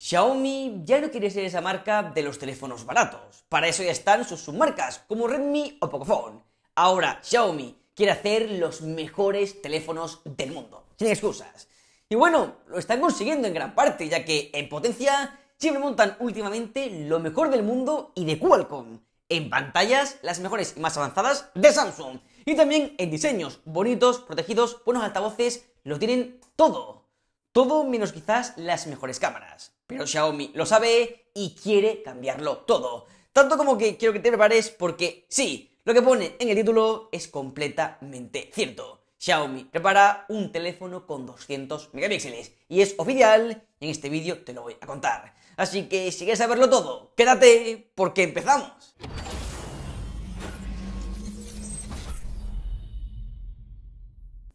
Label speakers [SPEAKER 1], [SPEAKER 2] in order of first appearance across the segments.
[SPEAKER 1] Xiaomi ya no quiere ser esa marca de los teléfonos baratos. Para eso ya están sus submarcas, como Redmi o Pocophone. Ahora Xiaomi quiere hacer los mejores teléfonos del mundo, sin excusas. Y bueno, lo están consiguiendo en gran parte, ya que en potencia siempre montan últimamente lo mejor del mundo y de Qualcomm. En pantallas, las mejores y más avanzadas de Samsung. Y también en diseños bonitos, protegidos, buenos altavoces, lo tienen todo. Todo menos quizás las mejores cámaras. Pero Xiaomi lo sabe y quiere cambiarlo todo. Tanto como que quiero que te prepares porque sí, lo que pone en el título es completamente cierto. Xiaomi prepara un teléfono con 200 megapíxeles y es oficial, en este vídeo te lo voy a contar. Así que si quieres saberlo todo, quédate porque empezamos.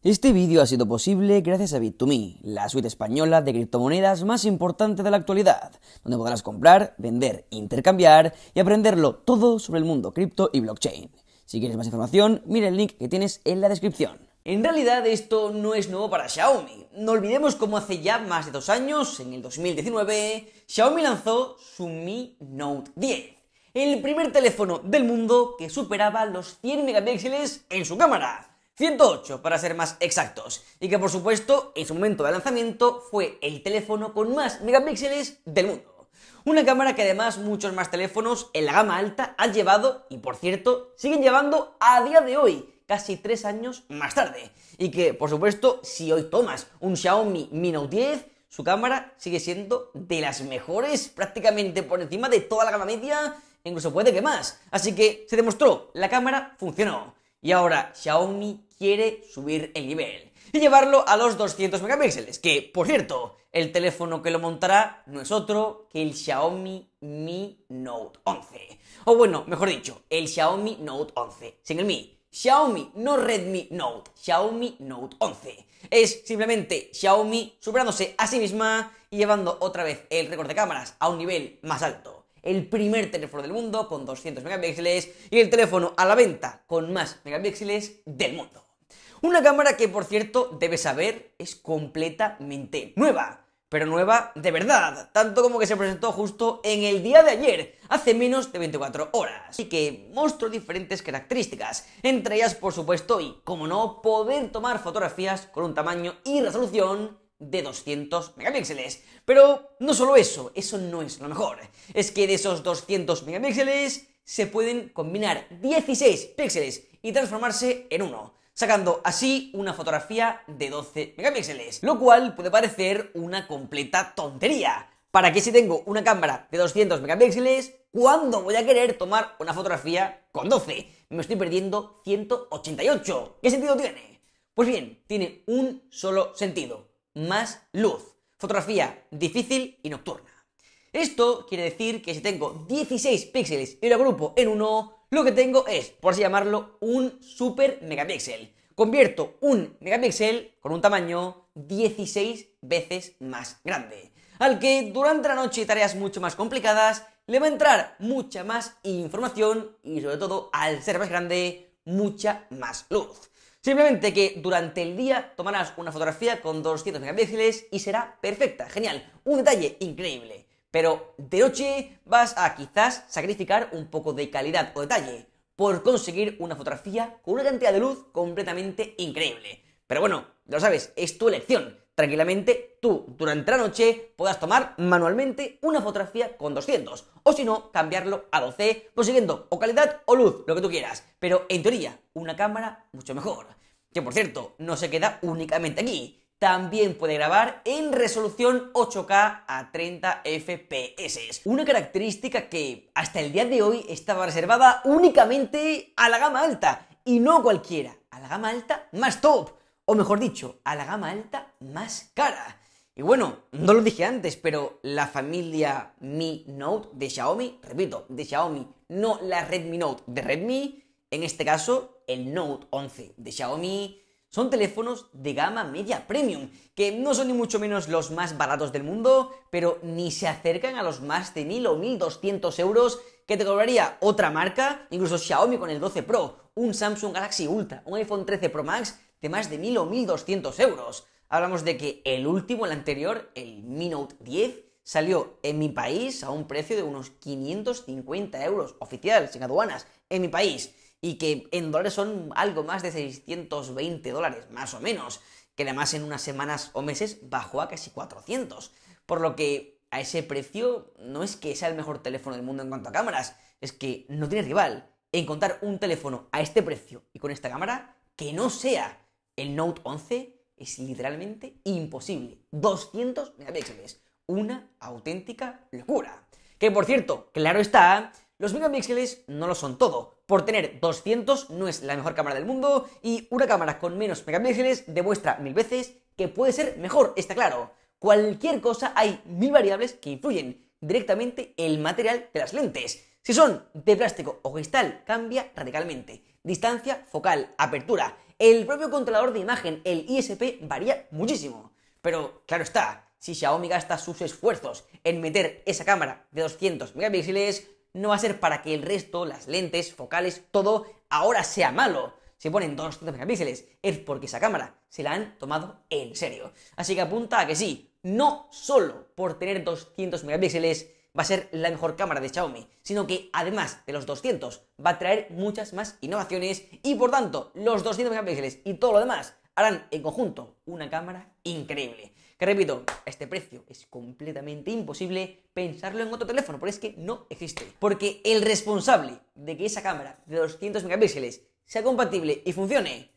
[SPEAKER 1] Este vídeo ha sido posible gracias a Bit2Me, la suite española de criptomonedas más importante de la actualidad, donde podrás comprar, vender, intercambiar y aprenderlo todo sobre el mundo cripto y blockchain. Si quieres más información, mira el link que tienes en la descripción. En realidad esto no es nuevo para Xiaomi. No olvidemos cómo hace ya más de dos años, en el 2019, Xiaomi lanzó su Mi Note 10, el primer teléfono del mundo que superaba los 100 megapíxeles en su cámara 108 para ser más exactos, y que por supuesto en su momento de lanzamiento fue el teléfono con más megapíxeles del mundo. Una cámara que además muchos más teléfonos en la gama alta han llevado y por cierto siguen llevando a día de hoy, casi tres años más tarde. Y que, por supuesto, si hoy tomas un Xiaomi Mi Note 10, su cámara sigue siendo de las mejores, prácticamente por encima de toda la gama media, incluso puede que más. Así que se demostró, la cámara funcionó. Y ahora Xiaomi quiere subir el nivel y llevarlo a los 200 megapíxeles, que por cierto, el teléfono que lo montará no es otro que el Xiaomi Mi Note 11. O bueno, mejor dicho, el Xiaomi Note 11, sin el Mi. Xiaomi, no Redmi Note, Xiaomi Note 11. Es simplemente Xiaomi superándose a sí misma y llevando otra vez el récord de cámaras a un nivel más alto el primer teléfono del mundo con 200 megapíxeles y el teléfono a la venta con más megapíxeles del mundo. Una cámara que, por cierto, debes saber, es completamente nueva. Pero nueva de verdad, tanto como que se presentó justo en el día de ayer, hace menos de 24 horas. Y que mostró diferentes características, entre ellas, por supuesto, y como no, poder tomar fotografías con un tamaño y resolución de 200 megapíxeles. Pero no solo eso, eso no es lo mejor. Es que de esos 200 megapíxeles se pueden combinar 16 píxeles y transformarse en uno, sacando así una fotografía de 12 megapíxeles, lo cual puede parecer una completa tontería. ¿Para qué si tengo una cámara de 200 megapíxeles, cuándo voy a querer tomar una fotografía con 12? Me estoy perdiendo 188. ¿Qué sentido tiene? Pues bien, tiene un solo sentido más luz. Fotografía difícil y nocturna. Esto quiere decir que si tengo 16 píxeles y lo agrupo en uno, lo que tengo es, por así llamarlo, un super megapíxel. Convierto un megapíxel con un tamaño 16 veces más grande, al que durante la noche y tareas mucho más complicadas le va a entrar mucha más información y sobre todo, al ser más grande, mucha más luz. Simplemente que durante el día tomarás una fotografía con 200 megapíxeles y será perfecta, genial, un detalle increíble. Pero de noche vas a quizás sacrificar un poco de calidad o detalle por conseguir una fotografía con una cantidad de luz completamente increíble. Pero bueno, lo sabes, es tu elección tranquilamente tú durante la noche puedas tomar manualmente una fotografía con 200 o si no cambiarlo a 12 consiguiendo o calidad o luz, lo que tú quieras. Pero en teoría, una cámara mucho mejor. Que por cierto, no se queda únicamente aquí. También puede grabar en resolución 8K a 30 FPS. Una característica que hasta el día de hoy estaba reservada únicamente a la gama alta. Y no cualquiera, a la gama alta más top. O mejor dicho, a la gama alta más cara. Y bueno, no lo dije antes, pero la familia Mi Note de Xiaomi, repito, de Xiaomi, no la Redmi Note de Redmi, en este caso el Note 11 de Xiaomi, son teléfonos de gama media premium, que no son ni mucho menos los más baratos del mundo, pero ni se acercan a los más de 1000 o 1200 euros que te cobraría otra marca, incluso Xiaomi con el 12 Pro, un Samsung Galaxy Ultra, un iPhone 13 Pro Max de más de 1000 o 1200 euros hablamos de que el último, el anterior, el Mi Note 10, salió en mi país a un precio de unos 550 euros oficial, sin aduanas, en mi país, y que en dólares son algo más de 620 dólares, más o menos, que además en unas semanas o meses bajó a casi 400, por lo que a ese precio no es que sea el mejor teléfono del mundo en cuanto a cámaras, es que no tiene rival. Encontrar un teléfono a este precio y con esta cámara que no sea el Note 11 es literalmente imposible. 200 megapíxeles. Una auténtica locura. Que por cierto, claro está, los megapíxeles no lo son todo. Por tener 200 no es la mejor cámara del mundo y una cámara con menos megapíxeles demuestra mil veces que puede ser mejor, está claro. Cualquier cosa hay mil variables que influyen directamente el material de las lentes. Si son de plástico o cristal, cambia radicalmente. Distancia focal, apertura, el propio controlador de imagen, el ISP, varía muchísimo. Pero claro está, si Xiaomi gasta sus esfuerzos en meter esa cámara de 200 megapíxeles, no va a ser para que el resto, las lentes, focales, todo, ahora sea malo. Si ponen 200 megapíxeles, es porque esa cámara se la han tomado en serio. Así que apunta a que sí, no solo por tener 200 megapíxeles va a ser la mejor cámara de Xiaomi, sino que además de los 200 va a traer muchas más innovaciones y por tanto los 200 megapíxeles y todo lo demás harán en conjunto una cámara increíble. Que repito, a este precio es completamente imposible pensarlo en otro teléfono, porque es que no existe. Porque el responsable de que esa cámara de 200 megapíxeles sea compatible y funcione,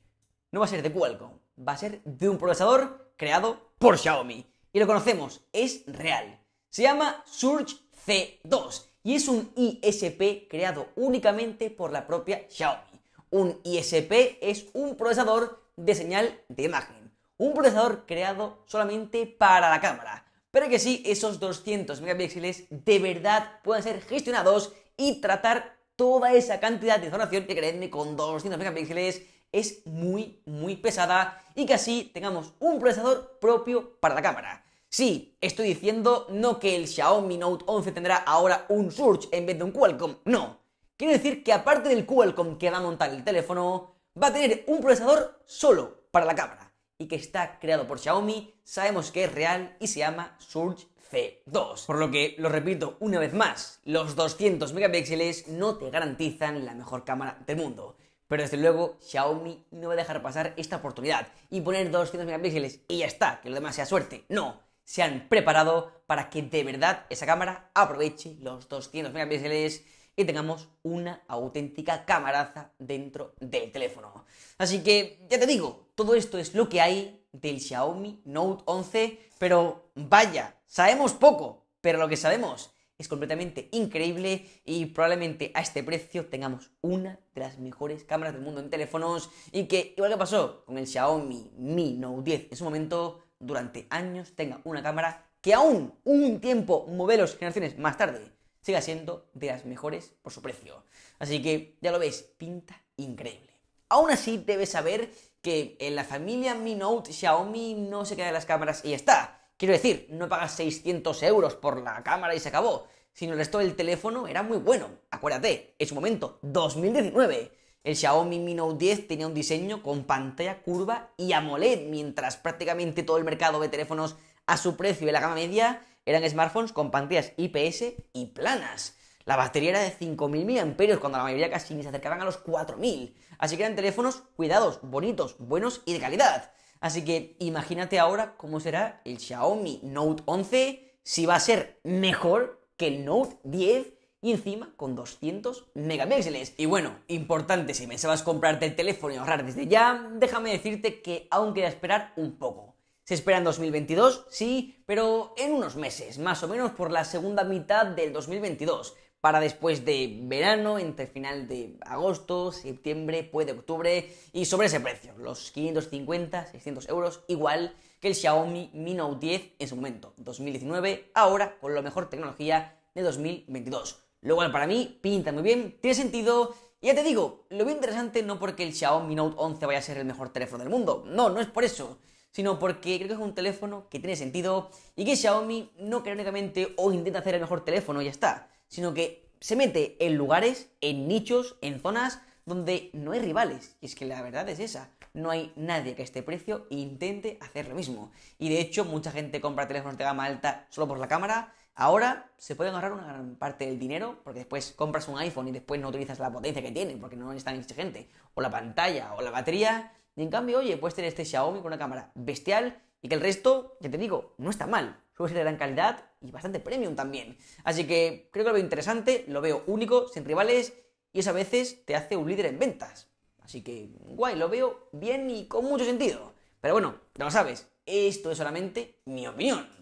[SPEAKER 1] no va a ser de Qualcomm, va a ser de un procesador creado por Xiaomi. Y lo conocemos, es real. Se llama Surge C2 y es un ISP creado únicamente por la propia Xiaomi. Un ISP es un procesador de señal de imagen, un procesador creado solamente para la cámara, pero que sí esos 200 megapíxeles de verdad puedan ser gestionados y tratar toda esa cantidad de información que que con 200 megapíxeles es muy muy pesada y que así tengamos un procesador propio para la cámara. Sí, estoy diciendo no que el Xiaomi Note 11 tendrá ahora un Surge en vez de un Qualcomm, no. Quiero decir que aparte del Qualcomm que va a montar el teléfono, va a tener un procesador solo para la cámara y que está creado por Xiaomi, sabemos que es real y se llama Surge C2. Por lo que, lo repito una vez más, los 200 megapíxeles no te garantizan la mejor cámara del mundo. Pero desde luego, Xiaomi no va a dejar pasar esta oportunidad y poner 200 megapíxeles y ya está, que lo demás sea suerte. No, se han preparado para que de verdad esa cámara aproveche los 200 megapíxeles y tengamos una auténtica camaraza dentro del teléfono. Así que ya te digo, todo esto es lo que hay del Xiaomi Note 11, pero vaya, sabemos poco, pero lo que sabemos es completamente increíble y probablemente a este precio tengamos una de las mejores cámaras del mundo en teléfonos y que igual que pasó con el Xiaomi Mi Note 10 en su momento, durante años tenga una cámara que aún un tiempo, modelos, generaciones más tarde, siga siendo de las mejores por su precio. Así que ya lo ves, pinta increíble. Aún así, debes saber que en la familia Mi Note Xiaomi no se queda de las cámaras y ya está. Quiero decir, no pagas 600 euros por la cámara y se acabó, sino el resto del teléfono era muy bueno. Acuérdate, en su momento, 2019 el Xiaomi Mi Note 10 tenía un diseño con pantalla curva y AMOLED, mientras prácticamente todo el mercado de teléfonos a su precio de la gama media eran smartphones con pantallas IPS y planas. La batería era de 5.000 mAh cuando la mayoría casi ni se acercaban a los 4.000. Así que eran teléfonos cuidados, bonitos, buenos y de calidad. Así que imagínate ahora cómo será el Xiaomi Note 11, si va a ser mejor que el Note 10 y encima con 200 megapíxeles. Y bueno, importante, si pensabas comprarte el teléfono y ahorrar desde ya, déjame decirte que aún queda esperar un poco. Se espera en 2022, sí, pero en unos meses, más o menos por la segunda mitad del 2022 para después de verano, entre final de agosto, septiembre, puede octubre, y sobre ese precio, los 550, 600 euros, igual que el Xiaomi Mi Note 10 en su momento, 2019, ahora con la mejor tecnología de 2022. Lo cual para mí pinta muy bien, tiene sentido. Y ya te digo, lo veo interesante no porque el Xiaomi Note 11 vaya a ser el mejor teléfono del mundo. No, no es por eso. Sino porque creo que es un teléfono que tiene sentido y que Xiaomi no crea únicamente o intenta hacer el mejor teléfono y ya está. Sino que se mete en lugares, en nichos, en zonas donde no hay rivales. Y es que la verdad es esa. No hay nadie que a este precio intente hacer lo mismo. Y de hecho, mucha gente compra teléfonos de gama alta solo por la cámara Ahora se puede ahorrar una gran parte del dinero porque después compras un iPhone y después no utilizas la potencia que tiene porque no es tan exigente, o la pantalla, o la batería. Y en cambio, oye, puedes tener este Xiaomi con una cámara bestial y que el resto, ya te digo, no está mal. Suele ser de gran calidad y bastante premium también. Así que creo que lo veo interesante, lo veo único, sin rivales y eso a veces te hace un líder en ventas. Así que guay, lo veo bien y con mucho sentido. Pero bueno, ya lo sabes, esto es solamente mi opinión.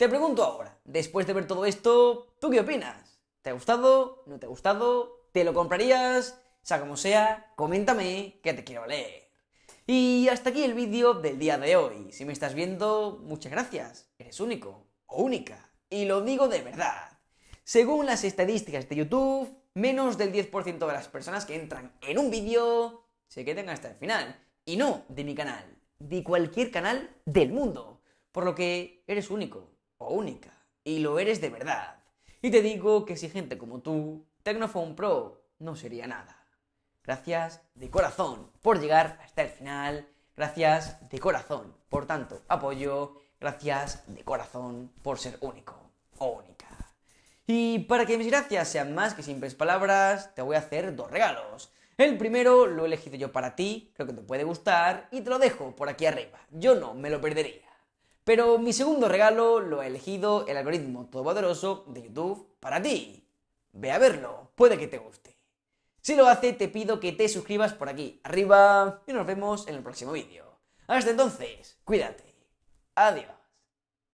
[SPEAKER 1] Te pregunto ahora, después de ver todo esto, ¿tú qué opinas? ¿Te ha gustado? ¿No te ha gustado? ¿Te lo comprarías? Sea como sea, coméntame que te quiero leer. Y hasta aquí el vídeo del día de hoy. Si me estás viendo, muchas gracias. Eres único o única. Y lo digo de verdad. Según las estadísticas de YouTube, menos del 10% de las personas que entran en un vídeo se queden hasta el final. Y no de mi canal, de cualquier canal del mundo. Por lo que eres único o única, y lo eres de verdad. Y te digo que si gente como tú, Tecnophone Pro no sería nada. Gracias de corazón por llegar hasta el final. Gracias de corazón por tanto apoyo. Gracias de corazón por ser único o única. Y para que mis gracias sean más que simples palabras, te voy a hacer dos regalos. El primero lo he elegido yo para ti, creo que te puede gustar y te lo dejo por aquí arriba. Yo no me lo perdería. Pero mi segundo regalo lo ha elegido el algoritmo todopoderoso de YouTube para ti. Ve a verlo, puede que te guste. Si lo hace, te pido que te suscribas por aquí, arriba, y nos vemos en el próximo vídeo. Hasta entonces, cuídate. Adiós.